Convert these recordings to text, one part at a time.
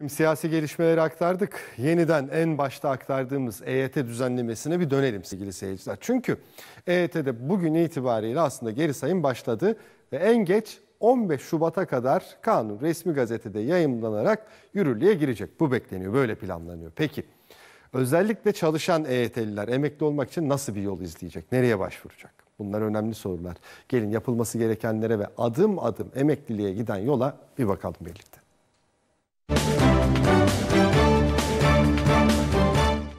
Şimdi siyasi gelişmeleri aktardık. Yeniden en başta aktardığımız EYT düzenlemesine bir dönelim sevgili seyirciler. Çünkü EYT'de bugün itibariyle aslında geri sayım başladı ve en geç 15 Şubat'a kadar kanun resmi gazetede yayınlanarak yürürlüğe girecek. Bu bekleniyor, böyle planlanıyor. Peki özellikle çalışan EYT'liler emekli olmak için nasıl bir yol izleyecek, nereye başvuracak? Bunlar önemli sorular. Gelin yapılması gerekenlere ve adım adım emekliliğe giden yola bir bakalım birlikte.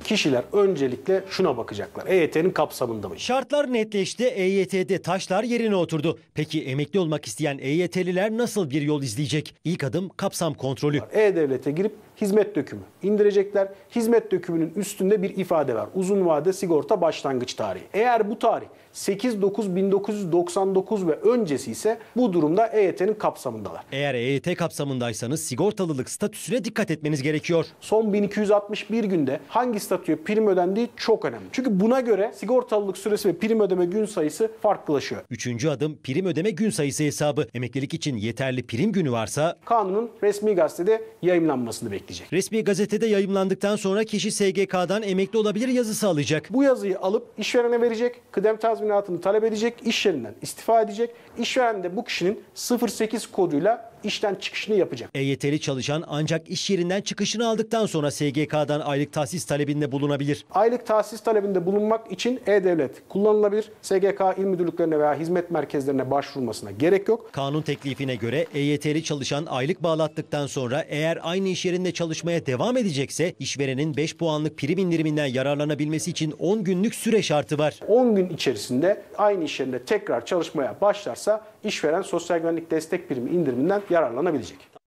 kişiler öncelikle şuna bakacaklar. EYT'nin kapsamında mı? Şartlar netleşti. EYT'de taşlar yerine oturdu. Peki emekli olmak isteyen EYT'liler nasıl bir yol izleyecek? İlk adım kapsam kontrolü. E-Devlet'e girip hizmet dökümü indirecekler. Hizmet dökümünün üstünde bir ifade var. Uzun vade sigorta başlangıç tarihi. Eğer bu tarih 8-9-1999 ve öncesi ise bu durumda EYT'nin kapsamındalar. Eğer EYT kapsamındaysanız sigortalılık statüsüne dikkat etmeniz gerekiyor. Son 1261 günde hangi statüye prim ödendiği çok önemli. Çünkü buna göre sigortalılık süresi ve prim ödeme gün sayısı farklılaşıyor. Üçüncü adım prim ödeme gün sayısı hesabı. Emeklilik için yeterli prim günü varsa kanunun resmi gazetede yayınlanmasını bekliyor bekleyecek. Resmi gazetede yayımlandıktan sonra kişi SGK'dan emekli olabilir yazısı alacak. Bu yazıyı alıp işverene verecek, kıdem tazminatını talep edecek, iş yerinden istifa edecek. İşveren de bu kişinin 08 koduyla işten çıkışını yapacak. EYT'li çalışan ancak iş yerinden çıkışını aldıktan sonra SGK'dan aylık tahsis talebinde bulunabilir. Aylık tahsis talebinde bulunmak için E-Devlet kullanılabilir. SGK il müdürlüklerine veya hizmet merkezlerine başvurmasına gerek yok. Kanun teklifine göre EYT'li çalışan aylık bağlattıktan sonra eğer aynı iş yerinde çalışmaya devam edecekse işverenin 5 puanlık prim indiriminden yararlanabilmesi için 10 günlük süre şartı var. 10 gün içerisinde aynı iş yerinde tekrar çalışmaya başlarsa işveren sosyal güvenlik destek primi indiriminden yararlanabilecek.